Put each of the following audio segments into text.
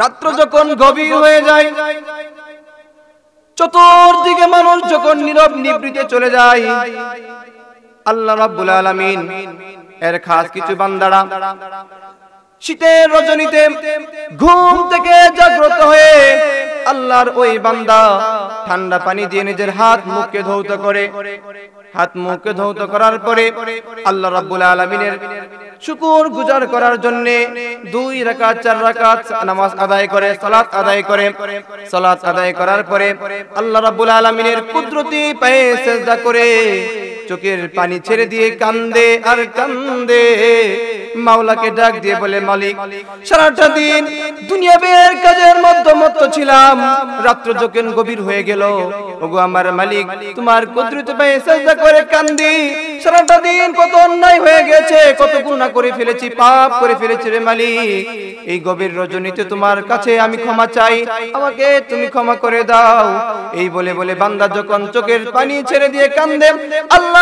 রাত্র যখন গভীর হয়ে যায় চতুর্দিকে মানুষ যখন নীরব নিবৃতে চলে যায় আল্লাহ রাব্বুল আলামিন এর খাস কিছু বান্দারা শীতের রজনীতে ঘুম থেকে জাগ্রত হয়ে আল্লাহর ওই বান্দা ঠান্ডা পানি দিয়ে নিজের হাত মুখকে ধৌত করে হাত মুখকে ধৌত করার পরে আল্লাহ রাব্বুল আলামিনের শুকুর গুজার করার জন্য দুই রাকাত চার রাকাত নামাজ আদায় করে সালাত আদায় করে সালাত আদায় করার পরে আল্লাহ রাব্বুল আলামিনের কুদরতি পায়ে সেজদা করে চোখের পানি ছেড়ে দিয়ে কান্দে আর কান্দে মাওলাকে ডাক দিয়ে বলে মালিক সারাটা দিন দুনিয়া বের কাজের মধ্যমত্ত ছিলাম রাত্র যখন গভীর হয়ে গেল ওগো আমার মালিক তোমার কুদরত পায়ে সাজদা করে কান্দি সারাটা দিন কত অন্যায় হয়ে গেছে কত গুনাহ করে ফেলেছি পাপ করে ফেলেছি রে মালিক এই গভীর রজনীতে তোমার কাছে আমি ক্ষমা চাই আমাকে তুমি ক্ষমা করে দাও এই বলে বলে বান্দা যখন চোখের পানি ছেড়ে দিয়ে কান্দে আল্লাহ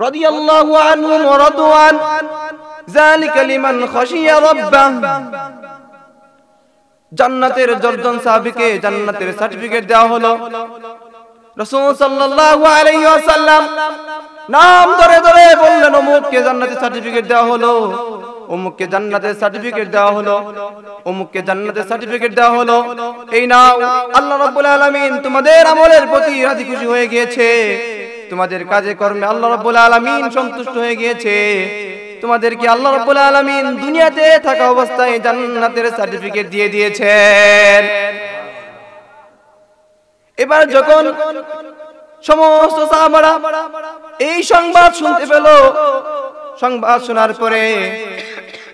জান্নাতের জর্জন জান্নাতের সার্টিফিকেট দেওয়া হলো রাসূল সাল্লাল্লাহু আলাইহি ওয়াসাল্লাম নাম ধরে ধরে বললেন অমুককে জান্নাতের সার্টিফিকেট দেওয়া হলো অমুককে জান্নাতের সার্টিফিকেট দেওয়া হলো অমুককে জান্নাতের সার্টিফিকেট দেওয়া হলো এই নাও আল্লাহ রাব্বুল আলামিন তোমাদের আমলের প্রতি রাজি খুশি হয়ে গিয়েছে তোমাদের কাজে কর্মে আল্লাহ রব্বুল আলামিন সন্তুষ্ট হয়ে গিয়েছে তোমাদেরকে আল্লাহ রব্বুল আলামিন দুনিয়াতে থাকা অবস্থায় জান্নাতের সার্টিফিকেট দিয়ে দিয়েছেন এবার যখন সমস্ত সাহাবারা এই সংবাদ শুনতে পেল সংবাদ শোনার পরে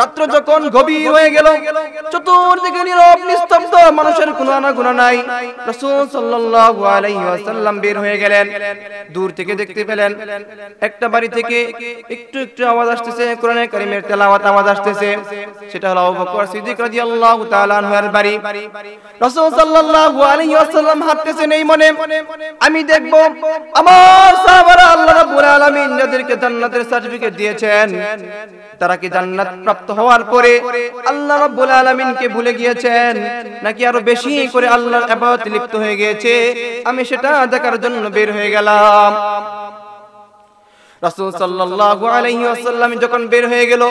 রাত্র যখন গভীর হয়ে গেল চতুর্দিকে নীরব নিস্তব্ধ মানুষের কোনো না গুণা নাই রাসূল সাল্লাল্লাহু আলাইহি ওয়াসাল্লাম বের হয়ে গেলেন দূর থেকে দেখতে পেলেন একটা বাড়ি থেকে একটু একটু আওয়াজ আসছে কোরআনের কারীমের তেলাওয়াত আওয়াজ আসছে সেটা হলো আবু বকর সিদ্দিক রাদিয়াল্লাহু তাআলা আনহুর বাড়ি রাসূল সাল্লাল্লাহু আলাইহি ওয়াসাল্লাম হাঁটতেছেন এই মনে আমি দেখব আমার সাহাবারা আল্লাহ রাব্বুল আলামিন যাদেরকে জান্নাতের সার্টিফিকেট দিয়েছেন তারা কি জান্নাত প্রাপ্ত হওয়ার পরে আল্লাহ রাব্বুল আলামিনকে ভুলে গিয়েছেন নাকি আরো বেশি করে আল্লাহর ইবাদতে লিপ্ত হয়ে গিয়েছে আমি সেটা দেখার জন্য বের হয়ে গেলাম রাসূল সাল্লাল্লাহু আলাইহি ওয়াসাল্লাম যখন বের হয়ে গেল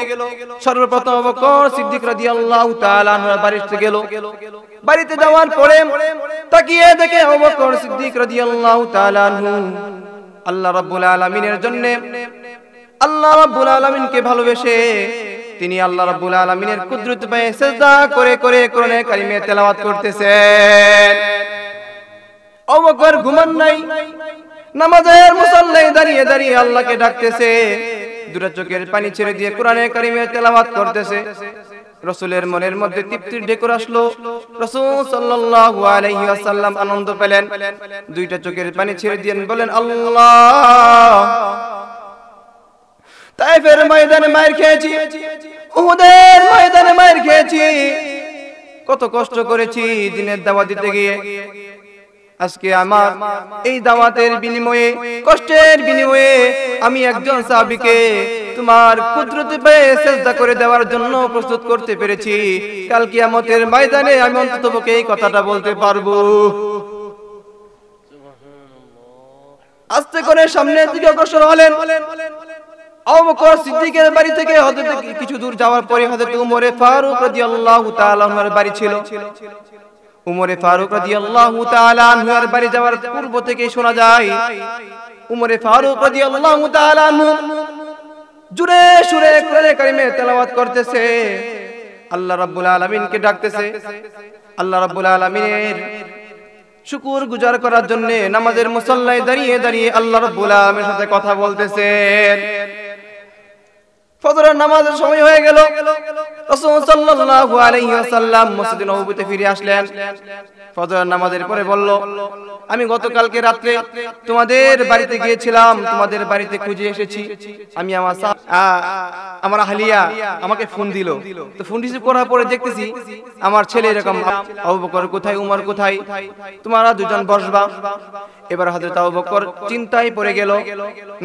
সর্বপ্রথম আবু বকর সিদ্দিক রাদিয়াল্লাহু তাআলা আনহু বাড়িতে গেল বাড়িতে যাওয়ার পরে তাকিয়ে দেখে আবু বকর সিদ্দিক রাদিয়াল্লাহু তাআলা আনহু আল্লাহ রাব্বুল আলামিনের জন্য আল্লাহ রাব্বুল আলামিনকে ভালোবেসে তিনি আল্লাহ রাব্বুল আলামিনের কুদরত পেয়ে সেজদা করে করে কোরআনে কারিমে তেলাওয়াত করতেছেন অবকর ঘুমান নাই নামাজের মুসল্লাই দাঁড়িয়ে দাঁড়িয়ে আল্লাহকে ডাকতেছে দুটো চোখের পানি ছেড়ে দিয়ে কোরআনে কারিমে তেলাওয়াত করতেছে রসুলের মনের মধ্যে তৃপ্তির ঢেকুর আসলো রসুল সাল্লাল্লাহু আলাইহি ওয়াসাল্লাম আনন্দ পেলেন দুইটা চোখের পানি ছেড়ে দিয়ে বলেন আল্লাহ তাইফের ময়দানে মার খেয়েছি উহুদের ময়দানে মার খেয়েছি কত কষ্ট করেছি দিনের দাওয়া দিতে গিয়ে আজকে আমার এই দাওয়াতের বিনিময়ে কষ্টের বিনিময়ে আমি একজন সাহাবিকে তোমার কুদরতে পেয়ে চেষ্টা করে দেওয়ার জন্য প্রস্তুত করতে পেরেছি কাল কিয়ামতের ময়দানে আমি অন্ততপক্ষে এই কথাটা বলতে পারবো আস্তে করে সামনের দিকে অগ্রসর হলেন কিছু দূর যাওয়ার পরে বাড়ি বাড়ি যাওয়ার পূর্ব থেকে শোনা যায় করতেছে আল্লাহ আলামিনকে ডাকতেছে আল্লাহ রাব্বুল আলামিনের শুকুর গুজার করার জন্য নামাজের মুসল্লায় দাঁড়িয়ে দাঁড়িয়ে আল্লাহ রাব্বুল আলামিনের সাথে কথা বলতেছেন ফজরের নামাজের সময় হয়ে গেল রাসূল সাল্লাল্লাহু আলাইহি ওয়াসাল্লাম মসজিদে নববীতে ফিরে আসলেন ফজরের নামাজের পরে বলল আমি গতকালকে রাতে তোমাদের বাড়িতে গিয়েছিলাম তোমাদের বাড়িতে খুঁজে এসেছি আমি আমার আমার হালিয়া আমাকে ফোন দিল তো ফোন রিসিভ করার পরে দেখতেছি আমার ছেলে এরকম আবু বকর কোথায় উমর কোথায় তোমারা দুজন বসবা এবার হযরত আবু বকর চিন্তায় পড়ে গেল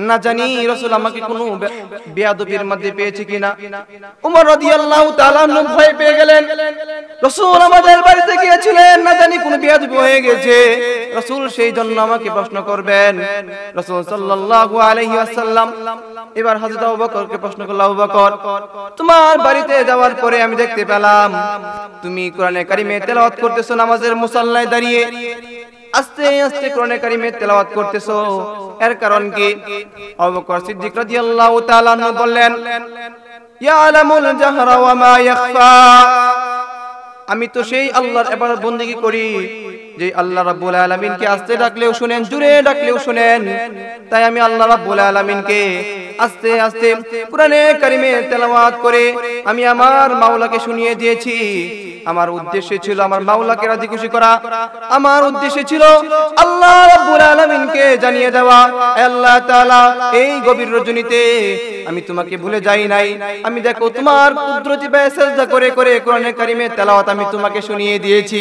না জানি রাসূল আমাকে কোন বেয়াদবির মধ্যে পেয়েছে কিনা উমর রাদিয়াল্লাহু তাআলা নু ভয় পেয়ে গেলেন রাসূল আমাদের বাড়িতে গিয়েছিলেন না জানি কোন বেয়াদবি হয়ে গেছে রাসূল সেই জন্য আমাকে প্রশ্ন করবেন রাসূল সাল্লাল্লাহু আলাইহি ওয়াসাল্লাম এবার হযরত আবু বকরকে প্রশ্ন করল আবু বকর তোমার বাড়িতে যাওয়ার পরে আমি দেখতে পেলাম তুমি কোরআনে কারিমে তেলাওয়াত করতেছো নামাজের মুসাল্লায় দাঁড়িয়ে আস্তে আস্তে কোরআনে কারিমের তেলাওয়াত করতেছ এর কারণ কি অবকর সিদ্দিক রাদিয়াল্লাহু তাআলা বললেন ইয়ালামুল জাহরা ওয়া মা ইখফা আমি তো সেই আল্লাহর এবারে বندگی করি যে আল্লাহ রাব্বুল আলামিনকে আস্তে ডাকলেও শুনেন জোরে ডাকলেও শুনেন তাই আমি আল্লাহ রাব্বুল আলামিনকে আস্তে আস্তে কোরআনে কারিমের তেলাওয়াত করে আমি আমার মাওলাকে শুনিয়ে দিয়েছি আমার উদ্দেশ্য ছিল আমার মাওলাকে রাজি খুশি করা আমার উদ্দেশ্য ছিল আল্লাহ রাব্বুল আলামিনকে জানিয়ে দেওয়া আল্লাহ তাআলা এই গভীর রজনীতে আমি তোমাকে ভুলে যাই নাই আমি দেখো তোমার কুদরতি ব্যয় করে করে কোরআনে কারিমে তেলাওয়াত আমি তোমাকে শুনিয়ে দিয়েছি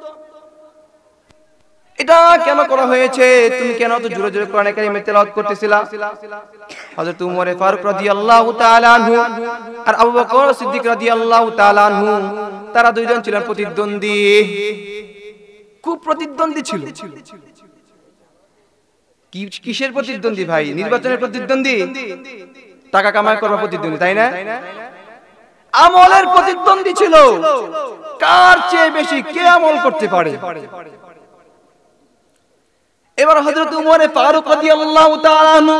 এটা কেন করা হয়েছে তুমি কেন তো জোরে জোরে কোরআন কারিমে তেলাওয়াত করতেছিলা হযরত উমর ফারুক রাদিয়াল্লাহু তাআলা আনহু আর আবু বকর সিদ্দিক রাদিয়াল্লাহু তাআলা আনহু তারা দুইজন ছিলেন প্রতিদ্বন্দ্বী খুব প্রতিদ্বন্দ্বী ছিল কিসের প্রতিদ্বন্দ্বী ভাই নির্বাচনের প্রতিদ্বন্দ্বী টাকা কামাই করবার প্রতিদ্বন্দ্বী তাই না আমলের প্রতিদ্বন্দ্বী ছিল কার চেয়ে বেশি কে আমল করতে পারে এবার হযরত উমরে ফারুক রাদিয়াল্লাহু তাআলা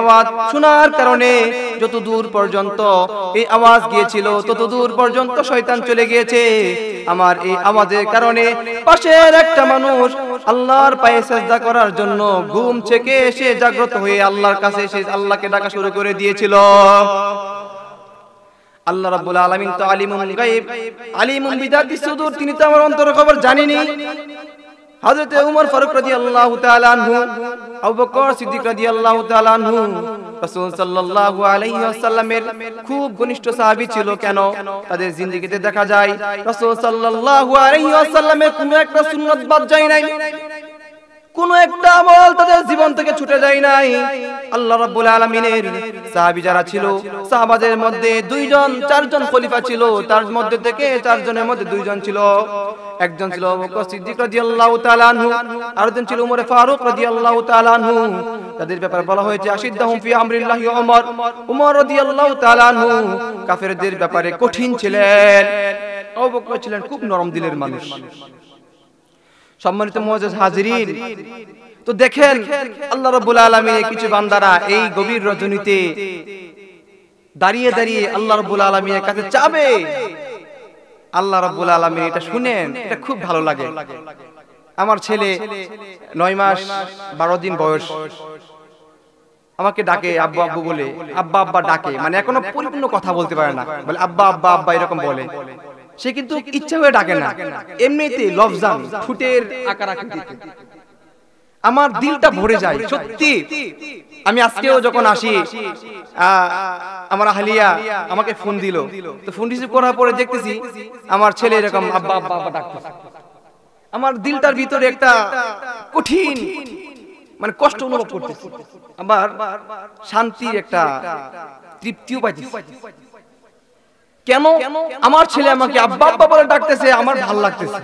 আওয়াজ শোনার কারণে যত দূর পর্যন্ত এই আওয়াজ গিয়েছিল তত দূর পর্যন্ত শয়তান চলে গিয়েছে আমার এই আওয়াজের কারণে পাশের একটা মানুষ আল্লাহর পায়ে সেজদা করার জন্য ঘুম থেকে এসে জাগ্রত হয়ে আল্লাহর কাছে এসে আল্লাহকে ডাকা শুরু করে দিয়েছিল আল্লাহ রাব্বুল আলামিন তো আলিমুল গায়ব আলিমুল বিদাতি সুদূর তিনি তো আমার অন্তর খবর জানেনই হাজরতে উমর ফারুক রাদিয়াল্লাহু তাআলা আনহু আবু বকর সিদ্দিক রাদিয়াল্লাহু তাআলা আনহু রাসূল সাল্লাল্লাহু আলাইহি ওয়াসাল্লামের খুব ঘনিষ্ঠ সাহাবী ছিল কেন তাদের জিন্দেগিতে দেখা যায় রাসূল সাল্লাল্লাহু আলাইহি ওয়াসাল্লামের কোনো একটা সুন্নাত বাদ যায় নাই কোনো একটা আমল তাদের জীবন থেকে ছুটে যায় নাই আল্লাহ রাব্বুল আলামিনের যারা ছিল সাহাবাদের মধ্যে দুইজন চারজন খলিফা ছিল তার মধ্যে থেকে চারজনের মধ্যে দুইজন ছিল একজন ছিল সিদ্দিক রাদিয়াল্লাহু তাআলা আনহু আরেকজন ছিল উমর ফারুক রাদিয়াল্লাহু তাআলা আনহু তাদের ব্যাপারে বলা হয়েছে আশিদ্দাহুম ফি আমরিল্লাহি উমর রাদিয়াল্লাহু তাআলা আনহু কাফেরদের ব্যাপারে কঠিন ছিলেন অবকর ছিলেন খুব নরম দিলের মানুষ সম্মানিত মহাজ হাজিরিন তো দেখেন আল্লাহ রব্বুল আলমিনের কিছু বান্দারা এই গভীর রজনীতে দাঁড়িয়ে দাঁড়িয়ে আল্লাহ রব্বুল আলমিনের কাছে চাবে আল্লাহ রব্বুল আলমিন এটা শুনেন এটা খুব ভালো লাগে আমার ছেলে নয় মাস বারো দিন বয়স আমাকে ডাকে আব্বু আব্বু বলে আব্বা আব্বা ডাকে মানে এখনো পরিপূর্ণ কথা বলতে পারে না বলে আব্বা আব্বা আব্বা এরকম বলে সে কিন্তু ইচ্ছা হয়ে ডাকে না এমনিতে লফজান ফুটের আকার আকৃতিতে আমার দিলটা ভরে যায় সত্যি আমি আজকেও যখন আসি আমার হালিয়া আমাকে ফোন দিল তো ফোন রিসিভ করার পরে দেখতেছি আমার ছেলে এরকম আব্বা আব্বা আব্বা ডাকতেছে আমার দিলটার ভিতরে একটা কঠিন মানে কষ্ট মানে অনুভব করতেছি আবার শান্তির একটা তৃপ্তিও পাইতেছি কেন আমার ছেলে আমাকে আব্বা আব্বা বলে ডাকতেছে আমার ভাল লাগতেছে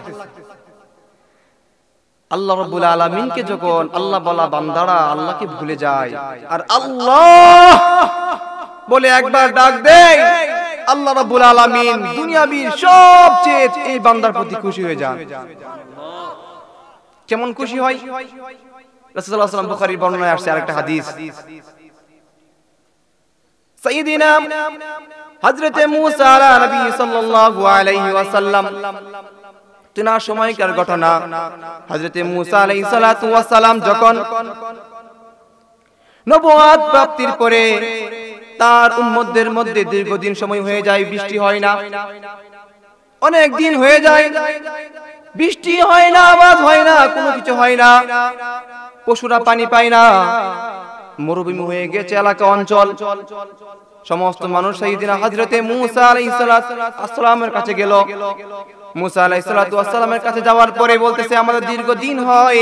আল্লাহ রব্বুল আলমিনকে যখন আল্লাহ বলা বান্দারা আল্লাহকে ভুলে যায় আর আল্লাহ বলে একবার ডাক দেয় আল্লাহ রব্বুল আলমিন দুনিয়াবীর সবচেয়ে এই বান্দার প্রতি খুশি হয়ে যান কেমন খুশি হয় রাসূলুল্লাহ সাল্লাল্লাহু বুখারীর বর্ণনায় আসছে আরেকটা হাদিস সাইয়্যিদিনা হজরতে মুসা নবী সাল্লাল্লাহু আলাইহি ওয়াসাল্লাম তিনার সময়কার ঘটনা হজরতে মুসা আলাই সালাতু ওয়াসালাম যখন নবুয়াত প্রাপ্তির পরে তার উম্মতদের মধ্যে দীর্ঘদিন সময় হয়ে যায় বৃষ্টি হয় না অনেক দিন হয়ে যায় বৃষ্টি হয় না আওয়াজ হয় না কোনো কিছু হয় না পশুরা পানি পায় না মরুভূমি হয়ে গেছে এলাকা অঞ্চল সমস্ত মানুষ সাইদিনা দিন মূসা আলাইহিস কাছে গেল মূসা কাছে যাওয়ার পরে বলতেছে আমাদের দীর্ঘ দিন হয়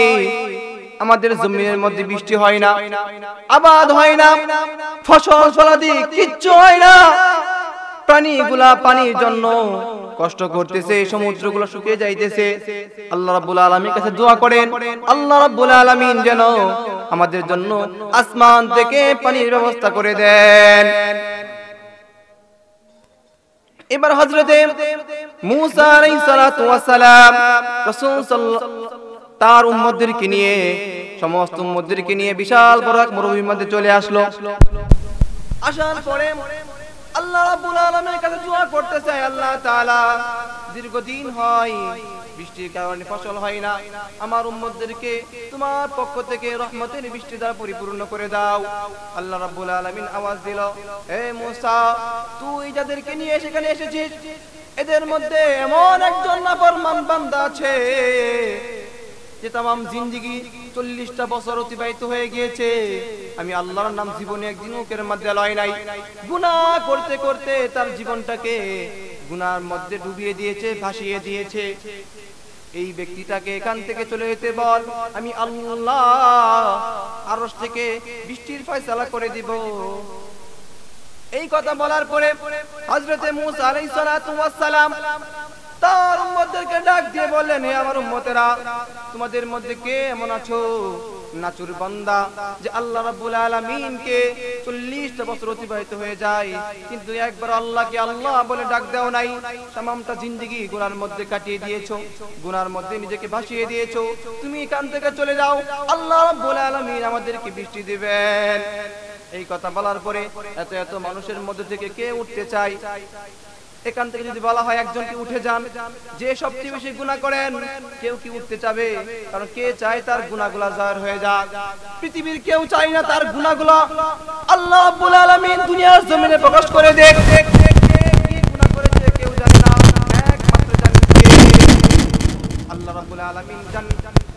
আমাদের জমিনের মধ্যে বৃষ্টি হয় না আবাদ হয় না ফসল ফলাদি কিচ্ছু হয় না প্রাণীগুলা পানির জন্য কষ্ট করতেছে সমুদ্রগুলো শুকিয়ে যাইতেছে আল্লাহ রাব্বুল আলমীর কাছে দোয়া করেন আল্লাহ রাব্বুল আলমিন যেন আমাদের জন্য আসমান থেকে পানির ব্যবস্থা করে দেন এবার হজরতে মুসা আলাইহিসসালাম রাসূল তার উম্মতদেরকে নিয়ে সমস্ত উম্মতদেরকে নিয়ে বিশাল বড় এক মরুভূমির মধ্যে চলে আসলো আসার পরে আল্লাহ রাব্বুল আলামিনের কাছে দোয়া করতে চাই আল্লাহ তাআলা দীর্ঘদিন হয় বৃষ্টির কারণে ফসল হয় না আমার উম্মতদেরকে তোমার পক্ষ থেকে রহমতের বৃষ্টি দ্বারা পরিপূর্ণ করে দাও আল্লাহ রাব্বুল আলামিন আওয়াজ দিল হে মুসা তুই যাদেরকে নিয়ে সেখানে এসেছিস এদের মধ্যে এমন একজন নাফরমান বান্দা আছে যে তাম জিন্দিগি চল্লিশটা বছর অতিবাহিত হয়ে গিয়েছে আমি আল্লাহর নাম জীবনে একদিন উকের মধ্যে লয় নাই গুণা করতে করতে তার জীবনটাকে গুনার মধ্যে ডুবিয়ে দিয়েছে ভাসিয়ে দিয়েছে এই ব্যক্তিটাকে এখান থেকে চলে যেতে বল আমি আল্লাহ আরস থেকে বৃষ্টির ফয়সালা করে দিব এই কথা বলার পরে হজরতে মুসা আলাইহিস সালাম তার উম্মতদেরকে ডাক দিয়ে বললেন হে আমার উম্মতেরা তোমাদের মধ্যে কে এমন আছো নাচুর বান্দা যে আল্লাহ রাব্বুল আলামিনকে 40টা বছর অতিবাহিত হয়ে যায় কিন্তু একবার আল্লাহকে আল্লাহ বলে ডাক দাও নাই तमामটা জিন্দেগি গুনার মধ্যে কাটিয়ে দিয়েছো গুনার মধ্যে নিজেকে ভাসিয়ে দিয়েছো তুমি এখান থেকে চলে যাও আল্লাহ রাব্বুল আলামিন আমাদেরকে বৃষ্টি দিবেন এই কথা বলার পরে এত এত মানুষের মধ্যে থেকে কে উঠতে চায় এখান থেকে যদি বলা হয় একজন কি উঠে যান যে সবচেয়ে বেশি গুণা করেন কেউ কি উঠতে চাবে কারণ কে চায় তার গুণাগুলা জাহের হয়ে যাক পৃথিবীর কেউ চায় না তার গুণাগুলা আল্লাহ আব্বুল আলামিন দুনিয়ার জমিনে প্রকাশ করে দেখ দেখ আল্লাহ রাব্বুল আলামিন জান্নাত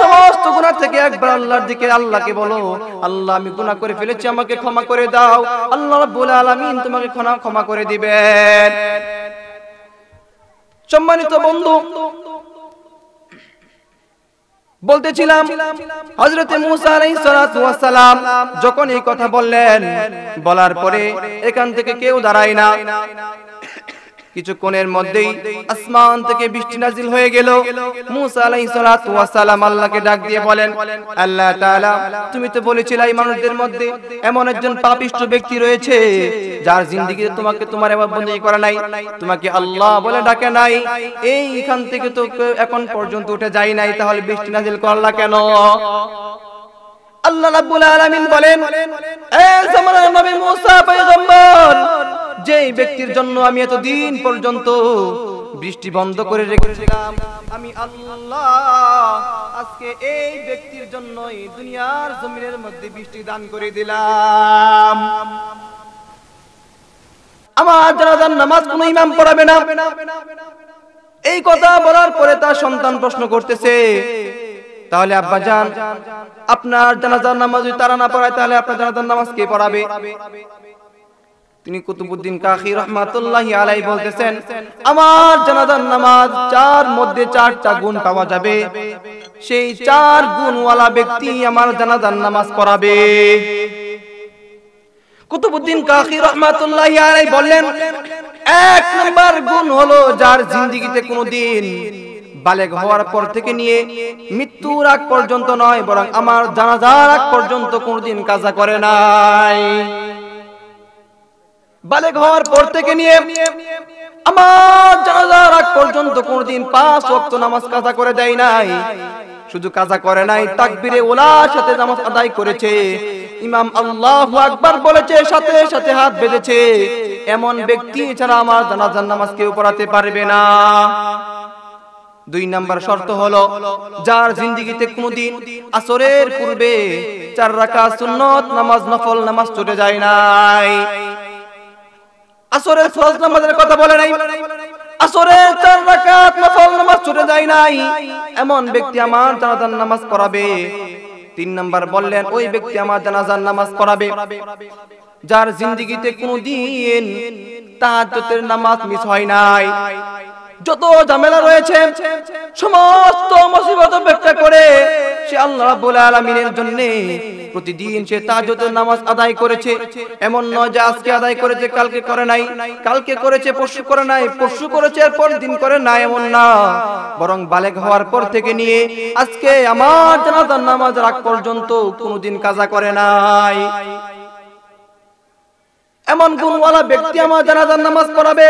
সমস্ত গুণা থেকে একবার আল্লাহর দিকে আল্লাহকে বলো আল্লাহ আমি গুণা করে ফেলেছি আমাকে ক্ষমা করে দাও আল্লাহ বলে আলামিন তোমাকে ক্ষমা ক্ষমা করে দিবেন সম্মানিত বন্ধু বলতেছিলাম হজরতে মুসা সালাম যখন এই কথা বললেন বলার পরে এখান থেকে কেউ দাঁড়ায় না কিছুক্ষণের মধ্যেই আসমান থেকে বৃষ্টি নাজিল হয়ে গেল মুসা আলাইহিস সালাত ওয়াস সালাম আল্লাহকে ডাক দিয়ে বলেন আল্লাহ তাআলা তুমি তো বলেছিলে এই মানুষদের মধ্যে এমন একজন পাপিষ্ট ব্যক্তি রয়েছে যার জিন্দেগিতে তোমাকে তোমার বন্দী করা নাই তোমাকে আল্লাহ বলে ডাকে নাই এইখান থেকে তো এখন পর্যন্ত উঠে যায় নাই তাহলে বৃষ্টি নাজিল করলা কেন আল্লাহ রাব্বুল আলামিন বলেন এ জামানার নবী মুসা পয়গম্বর যেই ব্যক্তির জন্য আমি এত দিন পর্যন্ত বৃষ্টি বন্ধ করে রেখেছিলাম আমি আল্লাহ আজকে এই ব্যক্তির জন্য এই দুনিয়ার জমিনের মধ্যে বৃষ্টি দান করে দিলাম আমার জানাজার নামাজ কোন ইমাম পড়াবে না এই কথা বলার পরে তার সন্তান প্রশ্ন করতেছে তাহলে আব্বা যান আপনার জানাজার নামাজ যদি তারা না পড়ায় তাহলে আপনার জানাজার নামাজ কে পড়াবে তিনি কুতুবুদ্দিন কাকি রহমাতুল্লাহ আলাই বলতেছেন আমার জানাজার নামাজ চার মধ্যে চারটা গুণ পাওয়া যাবে সেই চার গুণওয়ালা ব্যক্তি আমার জানাজার নামাজ পড়াবে কুতুবুদ্দিন কাকি রহমাতুল্লাহ আলাই বললেন এক নম্বর গুণ হলো যার জিন্দিগিতে কোনোদিন বালেক হওয়ার পর থেকে নিয়ে মৃত্যুর আগ পর্যন্ত নয় বরং আমার জানাজার আগ পর্যন্ত কোনদিন কাজা করে নাই বালেক হওয়ার পর থেকে নিয়ে আমার জানাজার আগ পর্যন্ত কোনদিন পাঁচ অক্ত নামাজ কাজা করে দেয় নাই শুধু কাজা করে নাই তাকবিরে ওলার সাথে নামাজ আদায় করেছে ইমাম আল্লাহ আকবার বলেছে সাথে সাথে হাত বেঁধেছে এমন ব্যক্তি ছাড়া আমার জানাজার নামাজ কেউ পড়াতে পারবে না দুই নাম্বার শর্ত হলো যার জিন্দিগিতে কোনোদিন আসরের পূর্বে চার রাখা সুন্নত নামাজ নফল নামাজ চলে যায় নাই আসরের ফরজ নামাজের কথা বলে নাই যার জিন্দিগিতে কোনোদিন তাহাজ্জুদের নামাজ মিস হয় নাই যত ঝামেলা রয়েছে সমস্ত মুসিবত উপেক্ষা করে সে আল্লাহ রাব্বুল আলামিনের জন্য প্রতিদিন সে তাহাজ্জুদের নামাজ আদায় করেছে এমন নয় যে আজকে আদায় করেছে কালকে করে নাই কালকে করেছে পরশু করে নাই পরশু করেছে আর পরদিন করে নাই এমন না বরং বালেগ হওয়ার পর থেকে নিয়ে আজকে আমার জানাজার নামাজ রাখ পর্যন্ত কোনোদিন কাজা করে নাই এমন গুণওয়ালা ব্যক্তি আমার জানাজার নামাজ পড়াবে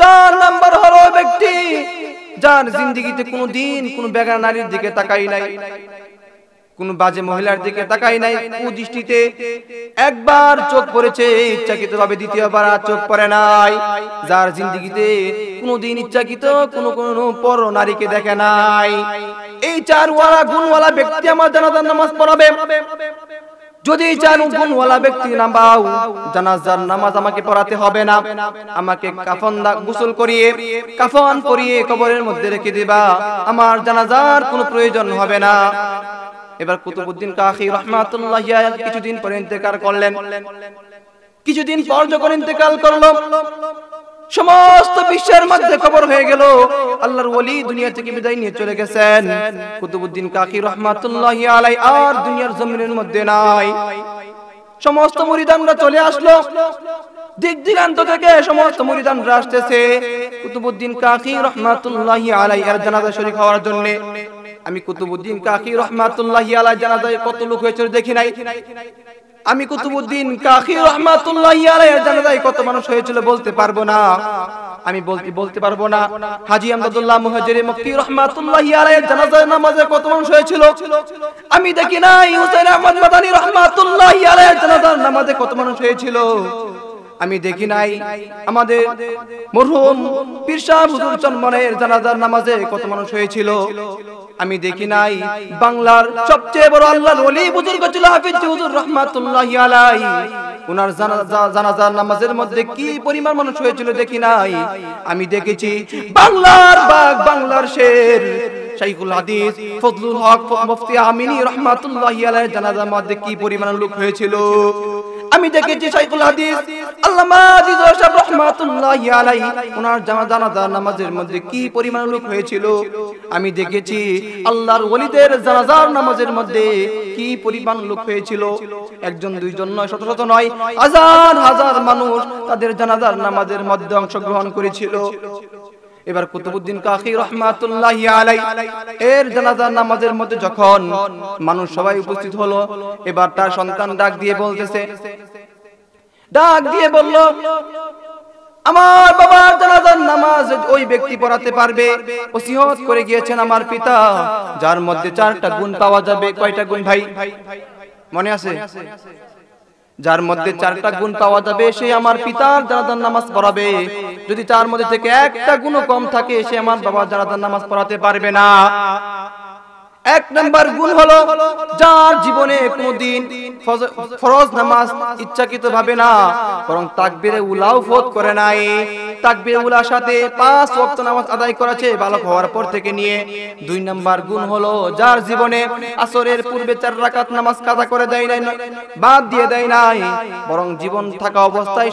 চার নাম্বার হলো ব্যক্তি যার জিন্দিগিতে কোনো দিন কোনো বেগার নারীর দিকে তাকাই নাই কোন বাজে মহিলার দিকে তাকাই নাই দৃষ্টিতে একবার চোখ পড়েছে ইচ্ছাকৃত ভাবে দ্বিতীয়বার চোখ পড়ে নাই যার জিন্দিগিতে কোনদিন ইচ্ছাকৃত কোনো কোনো পর নারীকে দেখে নাই এই চার ওয়ালা গুণওয়ালা ব্যক্তি আমার জানাজার নামাজ পড়াবে যদি জানো গুণওয়ালা ব্যক্তি না পাও জানাজার নামাজ আমাকে পড়াতে হবে না আমাকে কাফন গোসল করিয়ে কাফন পরিয়ে কবরের মধ্যে রেখে দিবা আমার জানাজার কোনো প্রয়োজন হবে না এবার কুতুবউদ্দিন কাকি রহমাতুল্লাহ কিছুদিন পরে ইন্তেকার করলেন কিছুদিন পর যখন ইন্তেকাল করলো সমস্ত বিশ্বের মধ্যে খবর হয়ে গেল আল্লাহর ওলি দুনিয়া থেকে বিদায় নিয়ে চলে গেছেন কুতুবউদ্দিন কাকি রহমাতুল্লাহ আলাই আর দুনিয়ার জমিনের মধ্যে নাই সমস্ত মুরিদানরা চলে আসলো দিক দিগান্ত থেকে সমস্ত মুরিদানরা আসতেছে কুতুবউদ্দিন কাকি রহমাতুল্লাহ আলাই এর জানাজা শরীক হওয়ার জন্য আমি কুতুবউদ্দিন কাকি রহমাতুল্লাহ আলাই জানাজায় কত লোক হয়েছে দেখি নাই আমি কুতুবুদ্দিন কাকি রহমাতুল্লাহ আলাইহির জানাজায় কত মানুষ হয়েছিল বলতে পারবো না আমি বলতে বলতে পারবো না হাজী আমদাদুল্লাহ মুহাজিরে মক্কি রহমাতুল্লাহ আলাইহির জানাজায় নামাজে কত মানুষ হয়েছিল আমি দেখি নাই হুসাইন আহমদ মাদানী রহমাতুল্লাহ আলাইহির জানাজার নামাজে কত মানুষ হয়েছিল আমি দেখি নাই আমাদের মরহুম পীর সাহেব হুজুর চন্মনের জানাজার নামাজে কত মানুষ হয়েছিল আমি দেখি নাই বাংলার সবচেয়ে বড় আল্লাহর ওলি বুজুর্গ ছিল হাফিজ হুজুর রহমাতুল্লাহি আলাই উনার জানাজা জানাজার নামাজের মধ্যে কি পরিমাণ মানুষ হয়েছিল দেখি নাই আমি দেখেছি বাংলার বাঘ বাংলার শের শাইখুল হাদিস ফজলুল হক মুফতি আমিনী রহমাতুল্লাহি আলাইহির জানাজার মধ্যে কি পরিমাণ লোক হয়েছিল আমি দেখেছি সাইকুল হাদিস সাহেব রাহমাতুল্লাহি আলাইহি ওনার নামাজের মধ্যে কি পরিমাণ লোক হয়েছিল আমি দেখেছি আল্লাহর ওলিদের জানাজার নামাজের মধ্যে কি পরিমাণ লোক হয়েছিল একজন দুইজন নয় শত শত নয় হাজার হাজার মানুষ তাদের জানাজার নামাজের মধ্যে অংশগ্রহণ করেছিল এবার কুতুবুদ্দিন কাকি রহমাতুল্লাহ আলাই এর জানাজার নামাজের মধ্যে যখন মানুষ সবাই উপস্থিত হলো এবার তার সন্তান ডাক দিয়ে বলতেছে ডাক দিয়ে বলল আমার বাবার জানাজার নামাজ ওই ব্যক্তি পড়াতে পারবে ওসিহত করে গিয়েছেন আমার পিতা যার মধ্যে চারটা গুণ পাওয়া যাবে কয়টা গুণ ভাই মনে আছে যার মধ্যে চারটা গুণ পাওয়া যাবে সে আমার পিতার জানাজার নামাজ পড়াবে যদি তার মধ্যে থেকে একটা গুণ কম থাকে সে আমার বাবা জানাজার নামাজ পড়াতে পারবে না এক নাম্বার গুণ হলো যার জীবনে কোনদিন ফরজ নামাজ ইচ্ছাকৃত ভাবে না বরং তাকবিরে উলাও ফোধ করে নাই জীবন থাকা অবস্থায়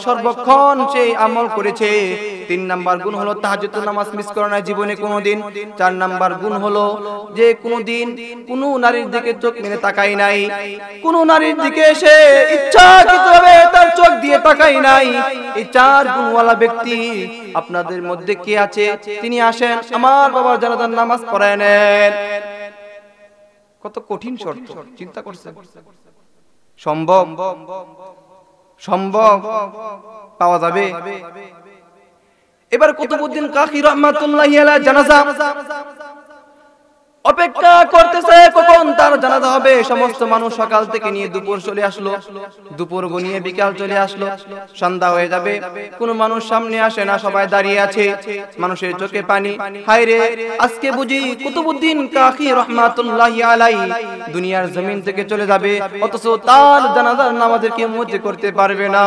সর্বক্ষণ সে আমল করেছে তিন নাম্বার গুণ হলো তাহাজুত নামাজ মিস করে না জীবনে কোনোদিন চার নাম্বার গুণ হলো যে কোনোদিন কোন নারীর দিকে চোখ মেনে তাকাই নাই কোন নারীর দিকে সে ইচ্ছাকৃতভাবে তার চোখ দিয়ে তাকাই নাই এই চার গুণওয়ালা ব্যক্তি আপনাদের মধ্যে কে আছে তিনি আসেন আমার বাবার জানাজার নামাজ পড়ায় নেন কত কঠিন শর্ত চিন্তা করছেন সম্ভব সম্ভব পাওয়া যাবে এবার কত কতবুদ্দিন কাকি রহমাতুল্লাহ জানাজা অপেক্ষা করতেছে কখন তার জানাজা হবে সমস্ত মানুষ সকাল থেকে নিয়ে দুপুর চলে আসলো দুপুর গনিয়ে বিকাল চলে আসলো সন্ধ্যা হয়ে যাবে কোন মানুষ সামনে আসে না সবাই দাঁড়িয়ে আছে মানুষের চোখে পানি হাইরে আজকে বুঝি কুতুবুদ্দিন কাকি রহমাতুল্লাহ আলাই দুনিয়ার জমিন থেকে চলে যাবে অথচ তার জানাজার নামাজের কেউ মধ্যে করতে পারবে না